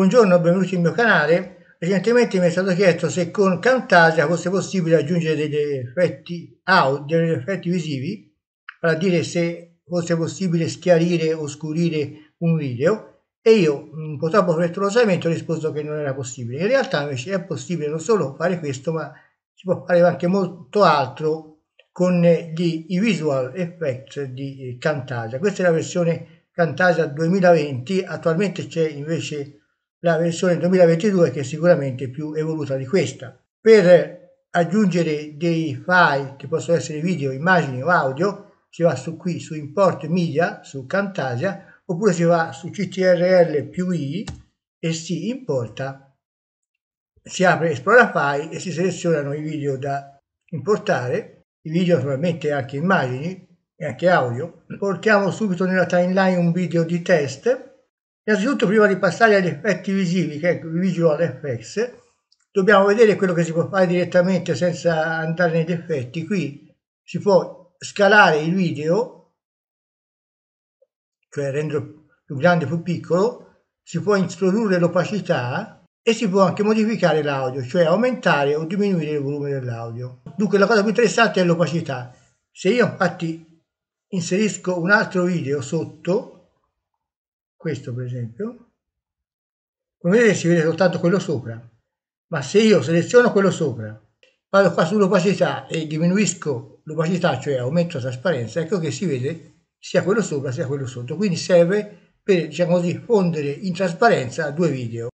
Buongiorno, benvenuti sul mio canale. Recentemente mi è stato chiesto se con Camtasia fosse possibile aggiungere degli effetti audio, degli effetti visivi, vale a dire se fosse possibile schiarire o scurire un video e io purtroppo frettolosamente ho risposto che non era possibile. In realtà invece è possibile non solo fare questo, ma si può fare anche molto altro con gli, i visual effects di Camtasia. Questa è la versione Camtasia 2020, attualmente c'è invece la versione 2022 che è sicuramente più evoluta di questa. Per aggiungere dei file che possono essere video, immagini o audio si va su qui su import media su Camtasia oppure si va su CTRL più I e si importa, si apre esplora file e si selezionano i video da importare, i video naturalmente anche immagini e anche audio. Portiamo subito nella timeline un video di test Innanzitutto, prima di passare agli effetti visivi, che è Visual FX, dobbiamo vedere quello che si può fare direttamente senza andare negli effetti. Qui si può scalare il video, cioè renderlo più grande o più piccolo, si può introdurre l'opacità e si può anche modificare l'audio, cioè aumentare o diminuire il volume dell'audio. Dunque la cosa più interessante è l'opacità. Se io infatti inserisco un altro video sotto, questo per esempio, come vedete si vede soltanto quello sopra, ma se io seleziono quello sopra, vado qua sull'opacità e diminuisco l'opacità, cioè aumento la trasparenza, ecco che si vede sia quello sopra sia quello sotto, quindi serve per, diciamo così, fondere in trasparenza due video.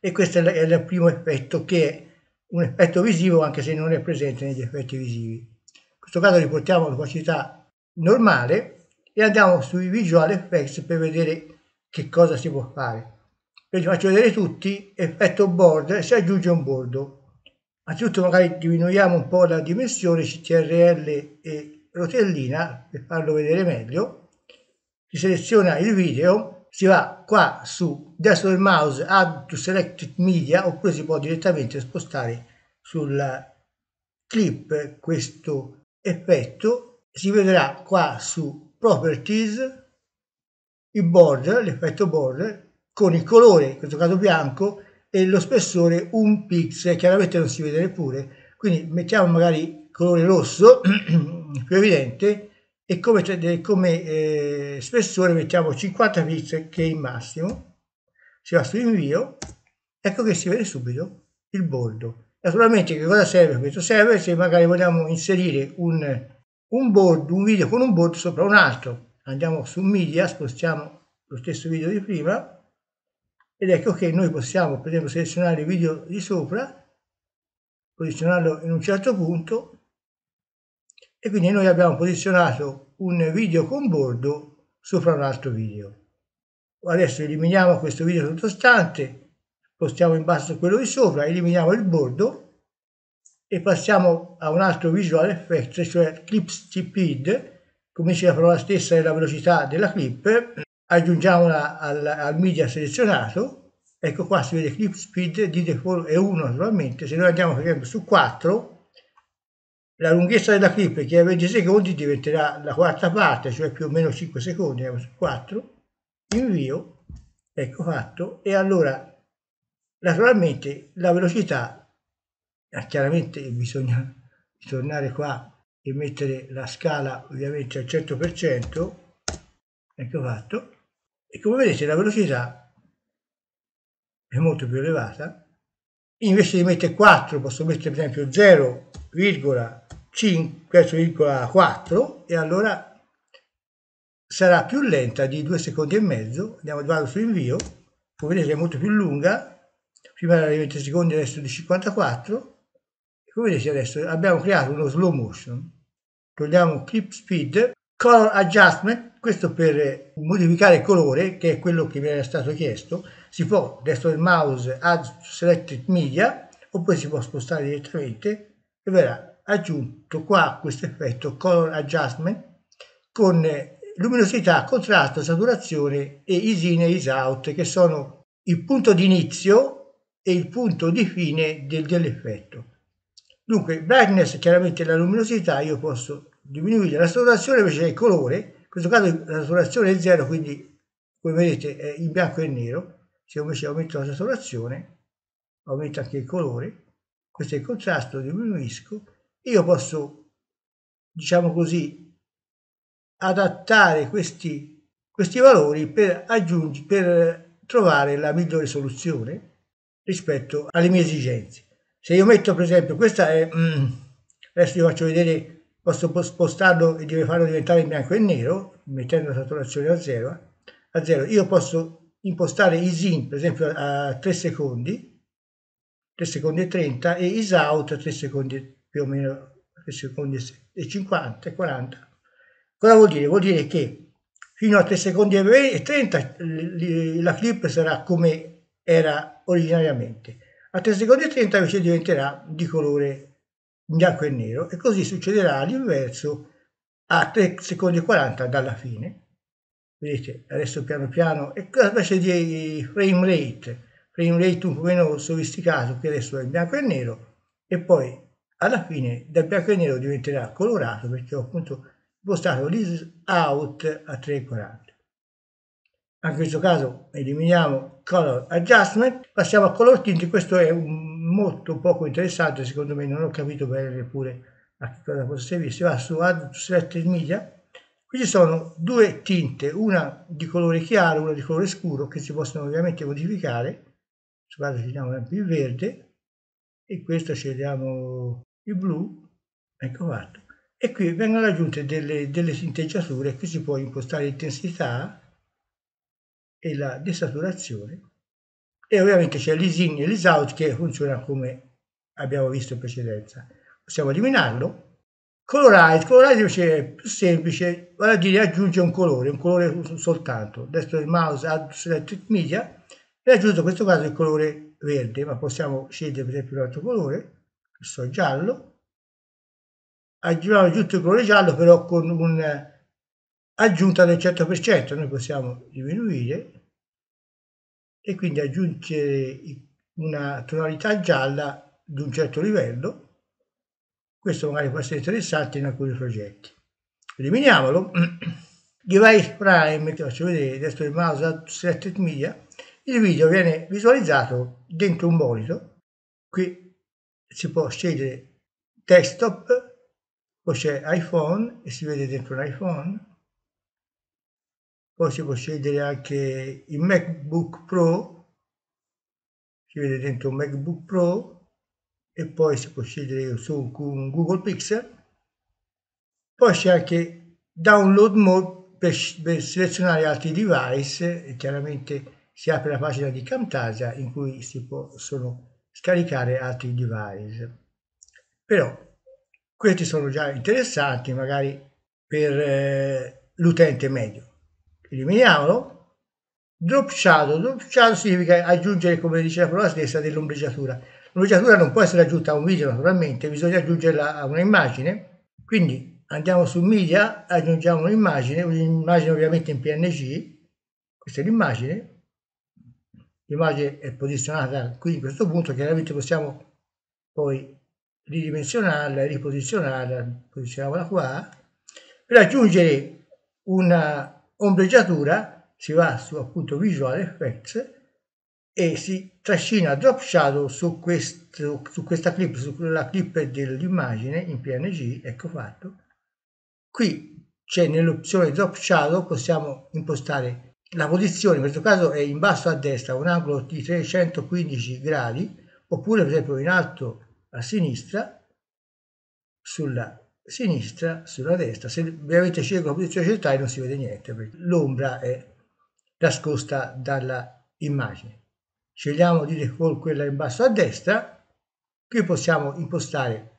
E questo è il primo effetto, che è un effetto visivo anche se non è presente negli effetti visivi. In questo caso riportiamo l'opacità normale e andiamo sui visual effects per vedere che cosa si può fare. Vi faccio vedere tutti, effetto board, si aggiunge un bordo. Anzitutto magari diminuiamo un po' la dimensione CTRL e rotellina per farlo vedere meglio. Si seleziona il video, si va qua su destro del mouse Add to Select Media oppure si può direttamente spostare sul clip questo effetto. Si vedrà qua su Properties il border, l'effetto border, con il colore, in questo caso bianco, e lo spessore un pixel, chiaramente non si vede neppure, quindi mettiamo magari colore rosso, più evidente, e come, come eh, spessore mettiamo 50 pixel, che è il massimo, si va su invio, ecco che si vede subito il bordo. Naturalmente che cosa serve questo? Serve se magari vogliamo inserire un, un, board, un video con un bordo sopra un altro, andiamo su media, spostiamo lo stesso video di prima ed ecco che noi possiamo per esempio selezionare il video di sopra, posizionarlo in un certo punto e quindi noi abbiamo posizionato un video con bordo sopra un altro video. Adesso eliminiamo questo video sottostante, spostiamo in basso quello di sopra, eliminiamo il bordo e passiamo a un altro visual effect, cioè Clips Speed comincia la però stessa della velocità della clip, aggiungiamola al, al media selezionato, ecco qua si vede clip speed di default è 1 naturalmente, se noi andiamo per esempio su 4, la lunghezza della clip che è 20 secondi diventerà la quarta parte, cioè più o meno 5 secondi, andiamo su 4, invio, ecco fatto, e allora naturalmente la velocità, eh, chiaramente bisogna tornare qua e mettere la scala ovviamente al 100%, ecco fatto, e come vedete la velocità è molto più elevata, invece di mettere 4 posso mettere per esempio 0,5,4 e allora sarà più lenta di 2 secondi e mezzo, andiamo vado su invio, come vedete è molto più lunga, prima era di 20 secondi, adesso di 54, come vedete adesso abbiamo creato uno slow motion togliamo clip speed, color adjustment, questo per modificare il colore che è quello che mi era stato chiesto, si può destro del mouse add selected media oppure si può spostare direttamente e verrà aggiunto qua questo effetto color adjustment con luminosità, contrasto, saturazione e ease in e ease out che sono il punto di inizio e il punto di fine del, dell'effetto. Dunque, brightness chiaramente la luminosità, io posso diminuire la saturazione invece è il colore, in questo caso la saturazione è 0, quindi come vedete è in bianco e in nero, se invece aumento la saturazione aumenta anche il colore, questo è il contrasto, diminuisco, io posso, diciamo così, adattare questi, questi valori per, per trovare la migliore soluzione rispetto alle mie esigenze se io metto per esempio questa è mm, adesso vi faccio vedere posso spostarlo e deve farlo diventare bianco e nero mettendo la saturazione a zero, a zero. io posso impostare in per esempio a 3 secondi 3 secondi e 30 e is out a 3 secondi più o meno 3 secondi e 50 e 40 cosa vuol dire? vuol dire che fino a 3 secondi e 30 la clip sarà come era originariamente a Tessico 30 invece diventerà di colore bianco e nero e così succederà all'inverso a 3 secondi e 40 dalla fine. Vedete, adesso piano piano e una specie di frame rate, frame rate un po' meno sofisticato che adesso è bianco e nero e poi alla fine dal bianco e nero diventerà colorato perché ho appunto impostato l'is out a 3,40 anche in questo caso eliminiamo color adjustment passiamo a color tint questo è molto poco interessante secondo me non ho capito bene neppure a che cosa possa servire si va su add select media qui ci sono due tinte una di colore chiaro una di colore scuro che si possono ovviamente modificare su caso scegliamo il verde e questo scegliamo il blu ecco fatto e qui vengono aggiunte delle, delle tinteggiature qui si può impostare l'intensità e la desaturazione e ovviamente c'è lis e l'isout che funziona come abbiamo visto in precedenza. Possiamo eliminarlo. Colorite, colorite invece è più semplice, vale a dire aggiunge un colore, un colore soltanto. Destro del mouse, add select media, e aggiunto in questo caso il colore verde, ma possiamo scegliere per esempio un altro colore, questo giallo. Aggiungiamo giusto il colore giallo però con un aggiunta del 100%, noi possiamo diminuire e quindi aggiungere una tonalità gialla di un certo livello. Questo magari può essere interessante in alcuni progetti. Eliminiamolo. Device Prime, che faccio vedere, adesso il mouse Selected Media, il video viene visualizzato dentro un monito. Qui si può scegliere desktop, poi c'è iPhone e si vede dentro un iPhone, poi si può scegliere anche il MacBook Pro si vede dentro un MacBook Pro e poi si può scegliere su Google Pixel poi c'è anche download mode per, per selezionare altri device e chiaramente si apre la pagina di Camtasia in cui si possono scaricare altri device. Però questi sono già interessanti magari per eh, l'utente medio eliminiamolo, drop shadow, drop shadow significa aggiungere, come dice la parola stessa, dell'ombreggiatura. L'ombreggiatura non può essere aggiunta a un video naturalmente, bisogna aggiungerla a un'immagine, quindi andiamo su media, aggiungiamo un'immagine, un'immagine ovviamente in PNG, questa è l'immagine, l'immagine è posizionata qui in questo punto, chiaramente possiamo poi ridimensionarla, riposizionarla, posizioniamola qua, per aggiungere una ombreggiatura si va su appunto Visual Effects e si trascina Drop Shadow su, questo, su questa clip, sulla clip dell'immagine in PNG, ecco fatto. Qui c'è nell'opzione Drop Shadow possiamo impostare la posizione, in questo caso è in basso a destra, un angolo di 315 gradi, oppure per esempio in alto a sinistra, sulla sinistra sulla destra. Se veramente scelgo la posizione centrale non si vede niente perché l'ombra è nascosta dalla immagine. Scegliamo di default quella in basso a destra, qui possiamo impostare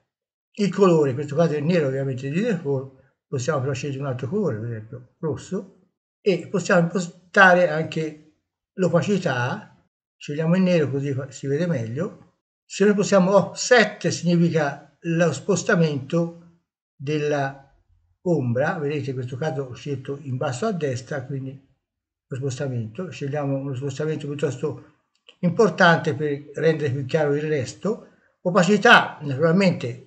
il colore, in questo caso è nero ovviamente di default, possiamo però scegliere un altro colore, per esempio rosso, e possiamo impostare anche l'opacità, scegliamo il nero così si vede meglio. Se noi possiamo offset oh, significa lo spostamento della ombra, vedete in questo caso ho scelto in basso a destra, quindi lo spostamento, scegliamo uno spostamento piuttosto importante per rendere più chiaro il resto, opacità naturalmente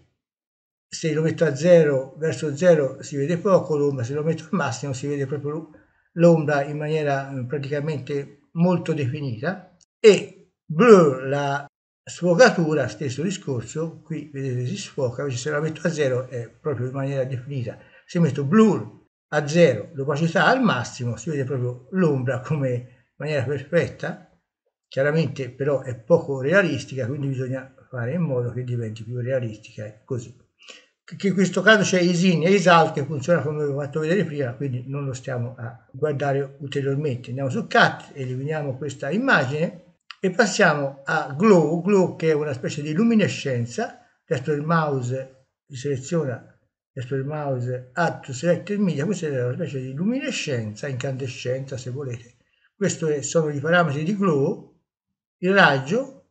se lo metto a 0 verso 0 si vede poco l'ombra, se lo metto al massimo si vede proprio l'ombra in maniera eh, praticamente molto definita e blur la sfocatura, stesso discorso, qui vedete si sfoca, invece se la metto a zero è proprio in maniera definita. Se metto blu a zero, l'opacità al massimo, si vede proprio l'ombra come in maniera perfetta, chiaramente però è poco realistica, quindi bisogna fare in modo che diventi più realistica, così. Che in questo caso c'è Isin e Isal che funziona come vi ho fatto vedere prima, quindi non lo stiamo a guardare ulteriormente. Andiamo su Cat, eliminiamo questa immagine e passiamo a glow, glow che è una specie di luminescenza, testo il mouse si seleziona testo il mouse add to select media, questa è una specie di luminescenza, incandescenza se volete. Questi sono i parametri di glow, il raggio,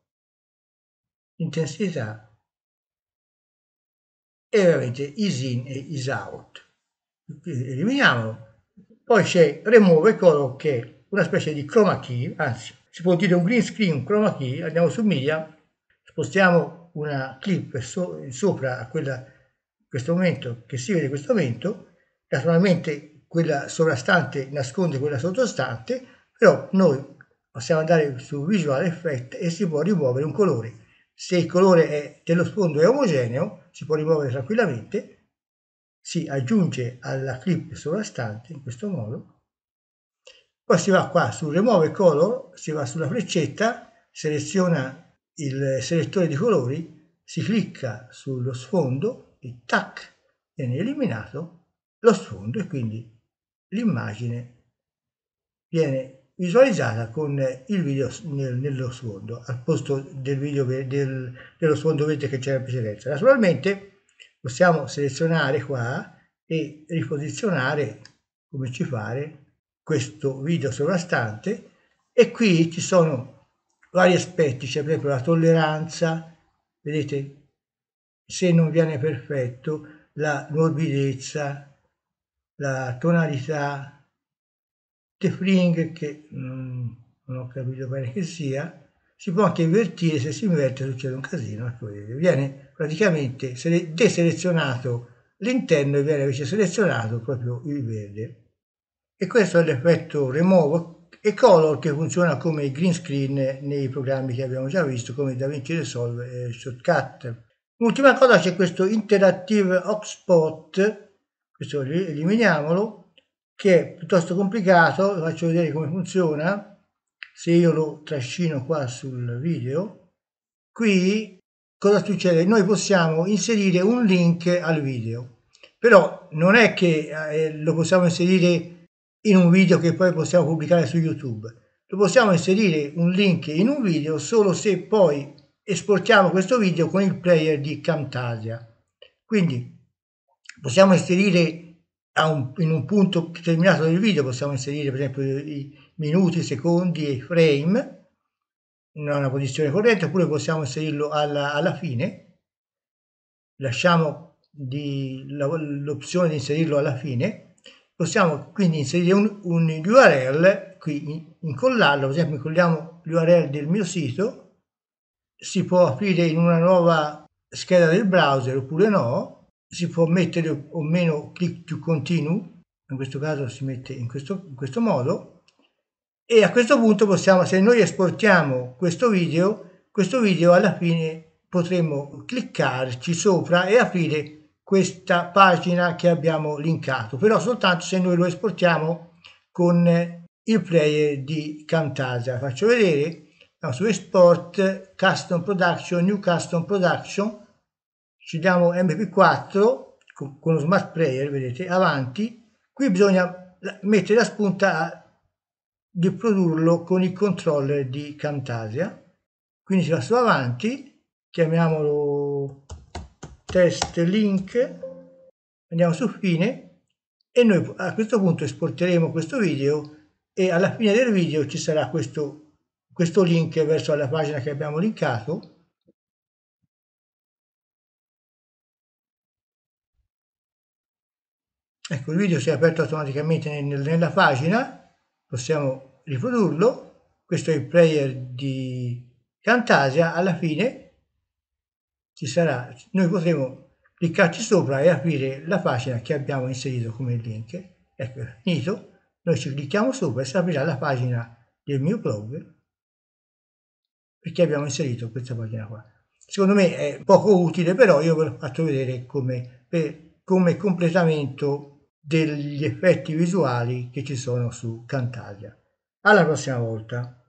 intensità e veramente is in e is out. Eliminiamolo. Poi c'è remove color che è una specie di chroma key, anzi si può dire un green screen, un chroma key, andiamo su Mia, spostiamo una clip so, sopra a quella in questo momento che si vede in questo momento, naturalmente quella sovrastante nasconde quella sottostante, però noi possiamo andare su Visual Effect e si può rimuovere un colore. Se il colore è, dello sfondo è omogeneo, si può rimuovere tranquillamente, si aggiunge alla clip sovrastante in questo modo poi si va qua su Remove Color, si va sulla freccetta, seleziona il selettore di colori, si clicca sullo sfondo e tac, viene eliminato lo sfondo e quindi l'immagine viene visualizzata con il video nel, nello sfondo al posto del video del, dello sfondo verde che c'era in precedenza. Naturalmente possiamo selezionare qua e riposizionare come ci pare questo video sovrastante e qui ci sono vari aspetti, c'è per esempio la tolleranza, vedete, se non viene perfetto, la morbidezza, la tonalità, tefling che mm, non ho capito bene che sia, si può anche invertire, se si inverte succede un casino, ecco, viene praticamente deselezionato l'interno e viene invece selezionato proprio il verde e questo è l'effetto removo e color che funziona come green screen nei programmi che abbiamo già visto come DaVinci Resolve e Shortcut. L'ultima cosa c'è questo Interactive Hotspot, questo eliminiamolo, che è piuttosto complicato, vi faccio vedere come funziona se io lo trascino qua sul video, qui cosa succede? Noi possiamo inserire un link al video, però non è che eh, lo possiamo inserire in un video che poi possiamo pubblicare su YouTube. Lo possiamo inserire un link in un video solo se poi esportiamo questo video con il player di Camtasia. Quindi possiamo inserire un, in un punto determinato del video, possiamo inserire per esempio i minuti, i secondi e i frame, in una posizione corretta, oppure possiamo inserirlo alla, alla fine. Lasciamo l'opzione di inserirlo alla fine possiamo quindi inserire un, un URL qui incollarlo per esempio incolliamo l'URL del mio sito si può aprire in una nuova scheda del browser oppure no si può mettere o meno click to continue in questo caso si mette in questo, in questo modo e a questo punto possiamo se noi esportiamo questo video questo video alla fine potremo cliccarci sopra e aprire questa pagina che abbiamo linkato, però soltanto se noi lo esportiamo con il player di Camtasia. Faccio vedere, no, su Export, Custom Production, New Custom Production, ci diamo MP4 con, con lo Smart Player, vedete, avanti. Qui bisogna mettere la spunta di produrlo con il controller di Camtasia. Quindi si va su avanti, chiamiamolo test link andiamo su fine e noi a questo punto esporteremo questo video e alla fine del video ci sarà questo, questo link verso la pagina che abbiamo linkato ecco il video si è aperto automaticamente nel, nella pagina possiamo riprodurlo questo è il player di Camtasia alla fine ci sarà, noi potremo cliccarci sopra e aprire la pagina che abbiamo inserito come link. Ecco, finito. Noi ci clicchiamo sopra e si aprirà la pagina del mio blog perché abbiamo inserito questa pagina qua. Secondo me è poco utile, però io ve l'ho fatto vedere come, per, come completamento degli effetti visuali che ci sono su Cantalia. Alla prossima volta!